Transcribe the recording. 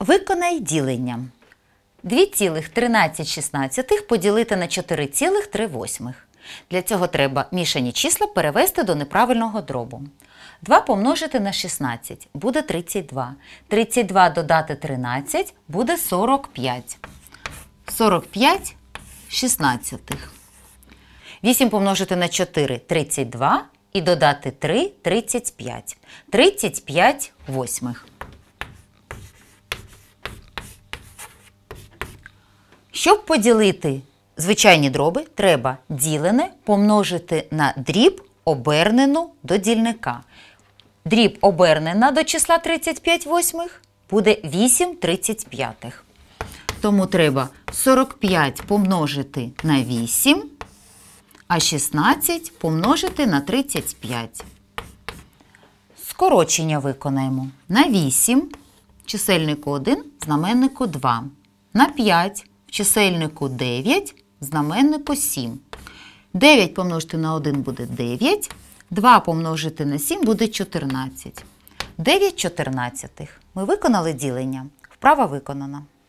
Виконай ділення. 2,13 поділити на 4,3. Для цього треба мішані числа перевести до неправильного дробу. 2 помножити на 16 буде 32. 32 додати 13 буде 45. 45 16. 8 помножити на 4 32 і додати 3 35. 35 восьмих. Щоб поділити звичайні дроби, треба ділене помножити на дріб, обернену до дільника. Дріб обернена до числа 35 восьмих буде 8 35. Тому треба 45 помножити на 8, а 16 помножити на 35. Скорочення виконаємо на 8, чисельнику 1, знаменнику 2, на 5 в чисельнику 9, в знаменнику 7. 9 помножити на 1 буде 9. 2 помножити на 7 буде 14. 9 чотирнадцятих. Ми виконали ділення. Вправа виконана.